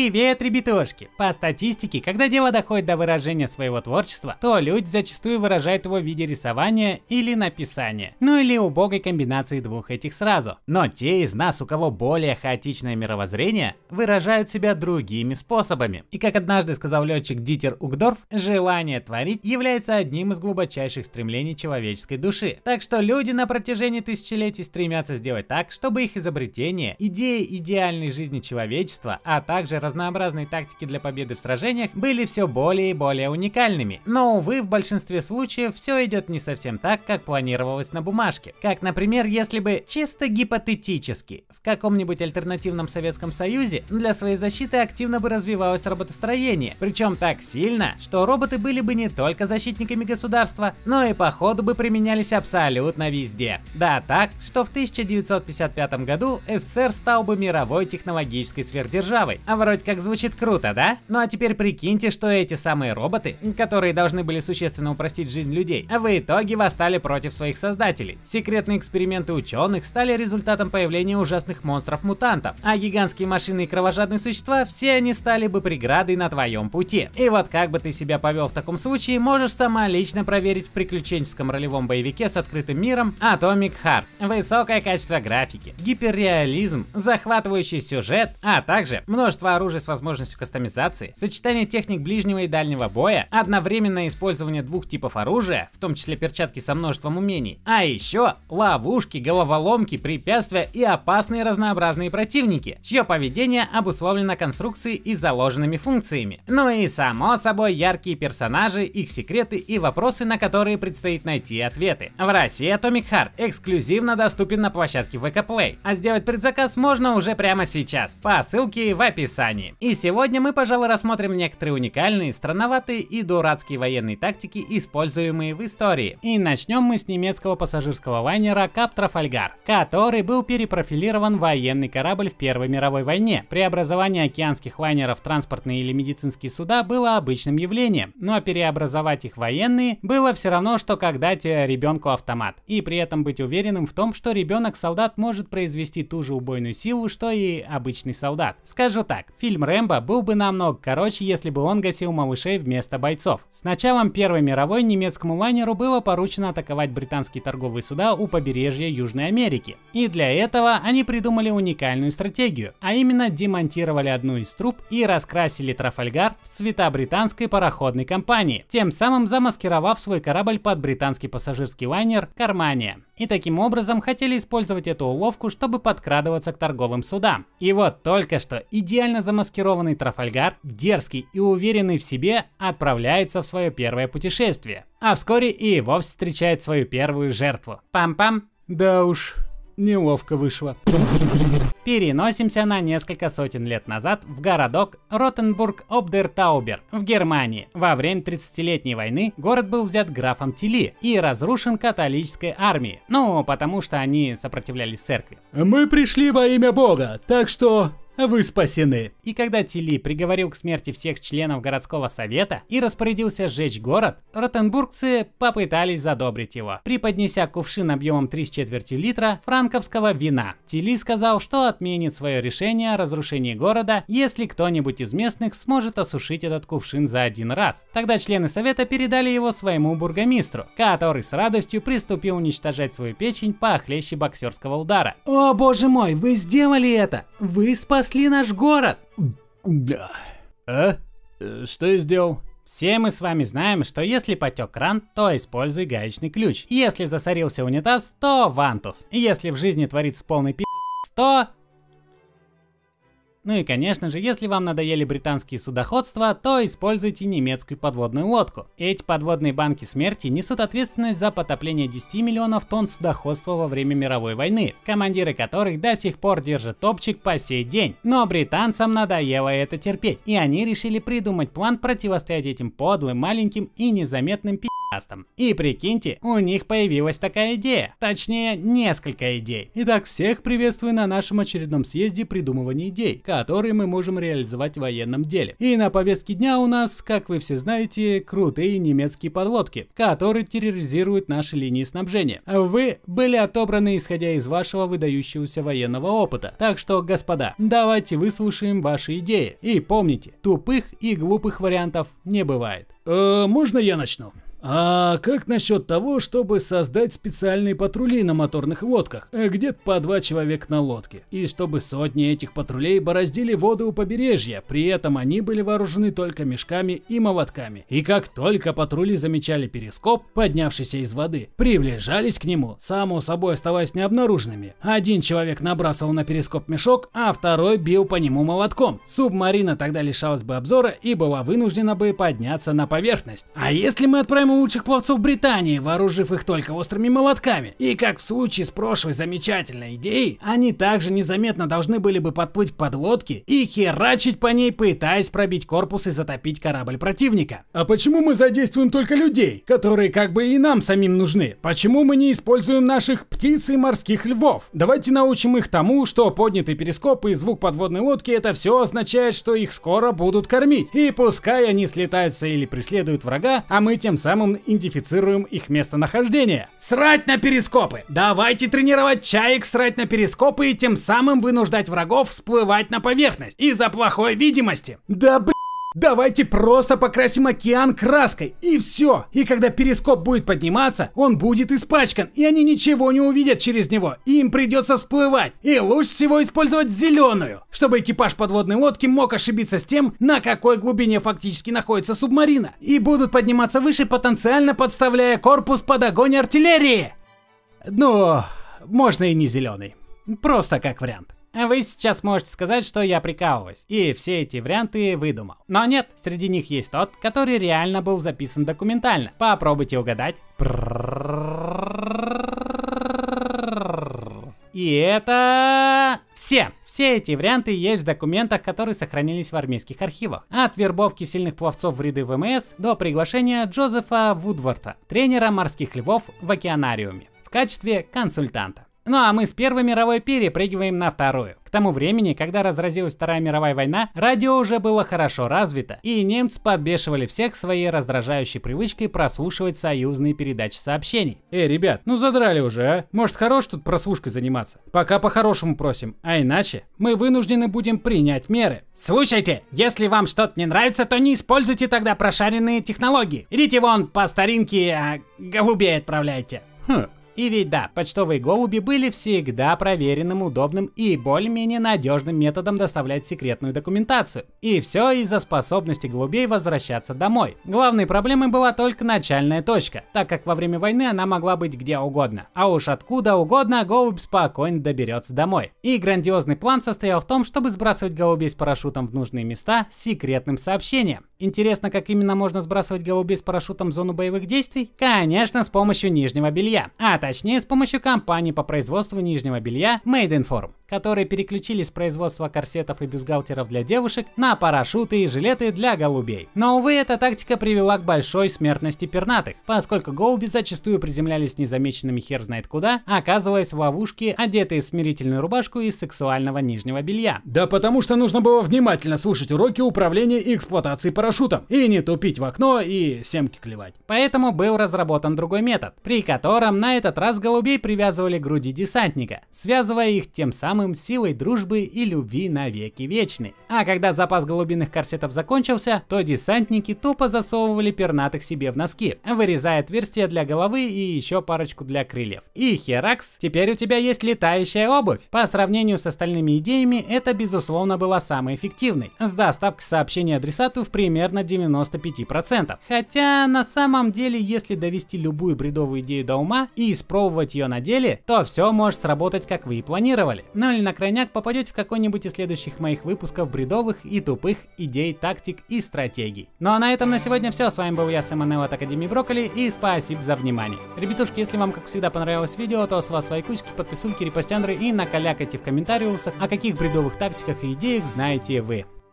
Привет, ребятушки! По статистике, когда дело доходит до выражения своего творчества, то люди зачастую выражают его в виде рисования или написания, ну или убогой комбинации двух этих сразу. Но те из нас, у кого более хаотичное мировоззрение, выражают себя другими способами. И как однажды сказал летчик Дитер Угдорф, желание творить является одним из глубочайших стремлений человеческой души. Так что люди на протяжении тысячелетий стремятся сделать так, чтобы их изобретения, идея идеальной жизни человечества, а также разнообразные тактики для победы в сражениях были все более и более уникальными. Но, увы, в большинстве случаев все идет не совсем так, как планировалось на бумажке. Как, например, если бы чисто гипотетически в каком-нибудь альтернативном Советском Союзе для своей защиты активно бы развивалось роботостроение, причем так сильно, что роботы были бы не только защитниками государства, но и по ходу бы применялись абсолютно везде. Да так, что в 1955 году СССР стал бы мировой технологической сверхдержавой, а вроде Хоть как звучит круто, да? Ну а теперь прикиньте, что эти самые роботы, которые должны были существенно упростить жизнь людей, в итоге восстали против своих создателей. Секретные эксперименты ученых стали результатом появления ужасных монстров-мутантов, а гигантские машины и кровожадные существа, все они стали бы преградой на твоем пути. И вот как бы ты себя повел в таком случае, можешь сама лично проверить в приключенческом ролевом боевике с открытым миром Atomic Heart. Высокое качество графики, гиперреализм, захватывающий сюжет, а также множество оружия оружие с возможностью кастомизации, сочетание техник ближнего и дальнего боя, одновременное использование двух типов оружия, в том числе перчатки со множеством умений, а еще ловушки, головоломки, препятствия и опасные разнообразные противники, чье поведение обусловлено конструкцией и заложенными функциями. Ну и само собой яркие персонажи, их секреты и вопросы, на которые предстоит найти ответы. В России Atomic Heart эксклюзивно доступен на площадке VK Play, а сделать предзаказ можно уже прямо сейчас по ссылке в описании компании. И сегодня мы, пожалуй, рассмотрим некоторые уникальные, странноватые и дурацкие военные тактики, используемые в истории. И начнем мы с немецкого пассажирского лайнера Кап который был перепрофилирован в военный корабль в Первой мировой войне. Преобразование океанских лайнеров в транспортные или медицинские суда было обычным явлением, но переобразовать их в военные было все равно, что когда дать ребенку автомат. И при этом быть уверенным в том, что ребенок-солдат может произвести ту же убойную силу, что и обычный солдат. Скажу так, фильм «Рэмбо» был бы намного короче, если бы он гасил малышей вместо бойцов. С началом Первой мировой немецкому лайнеру было поручено атаковать британские торговые суда у побережья Южной Америки. И для этого они придумали уникальную стратегию, а именно демонтировали одну из труб и раскрасили Трафальгар в цвета британской пароходной компании, тем самым замаскировав свой корабль под британский пассажирский лайнер «Кармания» и таким образом хотели использовать эту уловку, чтобы подкрадываться к торговым судам. И вот только что идеально замаскированный Трафальгар, дерзкий и уверенный в себе, отправляется в свое первое путешествие. А вскоре и вовсе встречает свою первую жертву. Пам-пам. Да уж, неловко вышло. Переносимся на несколько сотен лет назад в городок ротенбург об дер Таубер в Германии. Во время 30-летней войны город был взят графом Тили и разрушен католической армией. Ну, потому что они сопротивлялись церкви. «Мы пришли во имя Бога, так что вы спасены. И когда Тили приговорил к смерти всех членов городского совета и распорядился сжечь город, ротенбургцы попытались задобрить его, преподнеся кувшин объемом 3 с четвертью литра франковского вина. Тили сказал, что от отменит свое решение о разрушении города, если кто-нибудь из местных сможет осушить этот кувшин за один раз. Тогда члены совета передали его своему бургомистру, который с радостью приступил уничтожать свою печень похлеще боксерского удара. «О боже мой, вы сделали это! Вы спасли наш город!» Да. А? Э, что я сделал? Все мы с вами знаем, что если потек кран, то используй гаечный ключ. Если засорился унитаз, то вантус. Если в жизни творится полный пи***, то ну и конечно же, если вам надоели британские судоходства, то используйте немецкую подводную лодку. Эти подводные банки смерти несут ответственность за потопление 10 миллионов тонн судоходства во время мировой войны, командиры которых до сих пор держат топчик по сей день. Но британцам надоело это терпеть, и они решили придумать план противостоять этим подлым, маленьким и незаметным пи***. И прикиньте, у них появилась такая идея. Точнее, несколько идей. Итак, всех приветствую на нашем очередном съезде придумывания идей которые мы можем реализовать в военном деле. И на повестке дня у нас, как вы все знаете, крутые немецкие подводки, которые терроризируют наши линии снабжения. Вы были отобраны исходя из вашего выдающегося военного опыта. Так что, господа, давайте выслушаем ваши идеи. И помните, тупых и глупых вариантов не бывает. Э, можно я начну? А как насчет того, чтобы создать специальные патрули на моторных лодках, э, где-то по два человека на лодке, и чтобы сотни этих патрулей бороздили воды у побережья, при этом они были вооружены только мешками и молотками. И как только патрули замечали перископ, поднявшийся из воды, приближались к нему, само собой оставаясь необнаруженными. Один человек набрасывал на перископ мешок, а второй бил по нему молотком. Субмарина тогда лишалась бы обзора и была вынуждена бы подняться на поверхность. А если мы отправим лучших пловцов Британии, вооружив их только острыми молотками. И как в случае с прошлой замечательной идеей, они также незаметно должны были бы подплыть под лодки и херачить по ней, пытаясь пробить корпус и затопить корабль противника. А почему мы задействуем только людей, которые как бы и нам самим нужны? Почему мы не используем наших птиц и морских львов? Давайте научим их тому, что поднятый перископ и звук подводной лодки это все означает, что их скоро будут кормить. И пускай они слетаются или преследуют врага, а мы тем самым самым идентифицируем их местонахождение. Срать на перископы! Давайте тренировать чаек срать на перископы и тем самым вынуждать врагов всплывать на поверхность из-за плохой видимости. Да блин! Давайте просто покрасим океан краской, и все. И когда перископ будет подниматься, он будет испачкан, и они ничего не увидят через него, и им придется всплывать. И лучше всего использовать зеленую, чтобы экипаж подводной лодки мог ошибиться с тем, на какой глубине фактически находится субмарина, и будут подниматься выше, потенциально подставляя корпус под огонь артиллерии. Ну, можно и не зеленый. Просто как вариант. А вы сейчас можете сказать, что я прикалываюсь, и все эти варианты выдумал. Но нет, среди них есть тот, который реально был записан документально. Попробуйте угадать. И это... Все! Все эти варианты есть в документах, которые сохранились в армейских архивах. От вербовки сильных пловцов в ряды ВМС до приглашения Джозефа Вудворта, тренера морских львов в океанариуме, в качестве консультанта. Ну а мы с Первой мировой перепрыгиваем на Вторую. К тому времени, когда разразилась Вторая мировая война, радио уже было хорошо развито, и немцы подбешивали всех своей раздражающей привычкой прослушивать союзные передачи сообщений. Эй, ребят, ну задрали уже, а? Может хорош тут прослушкой заниматься? Пока по-хорошему просим, а иначе мы вынуждены будем принять меры. Слушайте, если вам что-то не нравится, то не используйте тогда прошаренные технологии. Идите вон по старинке, а голубей отправляйте. Хм. И ведь да, почтовые голуби были всегда проверенным, удобным и более-менее надежным методом доставлять секретную документацию. И все из-за способности голубей возвращаться домой. Главной проблемой была только начальная точка, так как во время войны она могла быть где угодно. А уж откуда угодно голубь спокойно доберется домой. И грандиозный план состоял в том, чтобы сбрасывать голубей с парашютом в нужные места с секретным сообщением. Интересно, как именно можно сбрасывать голубей с парашютом в зону боевых действий? Конечно, с помощью нижнего белья. А точнее Точнее, с помощью компании по производству нижнего белья Made in Form которые переключили с производства корсетов и бюстгальтеров для девушек на парашюты и жилеты для голубей. Но, увы, эта тактика привела к большой смертности пернатых, поскольку голуби зачастую приземлялись незамеченными хер знает куда, оказываясь в ловушке, одетые в смирительную рубашку из сексуального нижнего белья. Да потому что нужно было внимательно слушать уроки управления и эксплуатации парашютом, и не тупить в окно и семки клевать. Поэтому был разработан другой метод, при котором на этот раз голубей привязывали к груди десантника, связывая их тем самым самым силой дружбы и любви навеки вечны. А когда запас голубиных корсетов закончился, то десантники тупо засовывали пернатых себе в носки, вырезая отверстия для головы и еще парочку для крыльев. И херакс, теперь у тебя есть летающая обувь. По сравнению с остальными идеями, это безусловно была самой эффективной, с доставкой сообщения адресату в примерно 95%. Хотя на самом деле, если довести любую бредовую идею до ума и испробовать ее на деле, то все может сработать как вы и планировали. Но рано на крайняк попадете в какой-нибудь из следующих моих выпусков бредовых и тупых идей, тактик и стратегий. Ну а на этом на сегодня все, с вами был я, Сэмонел от Академии Брокколи, и спасибо за внимание. Ребятушки, если вам, как всегда, понравилось видео, то с вас лайкусики, подписульки, репостяндры и накалякайте в комментариях, о каких бредовых тактиках и идеях знаете вы.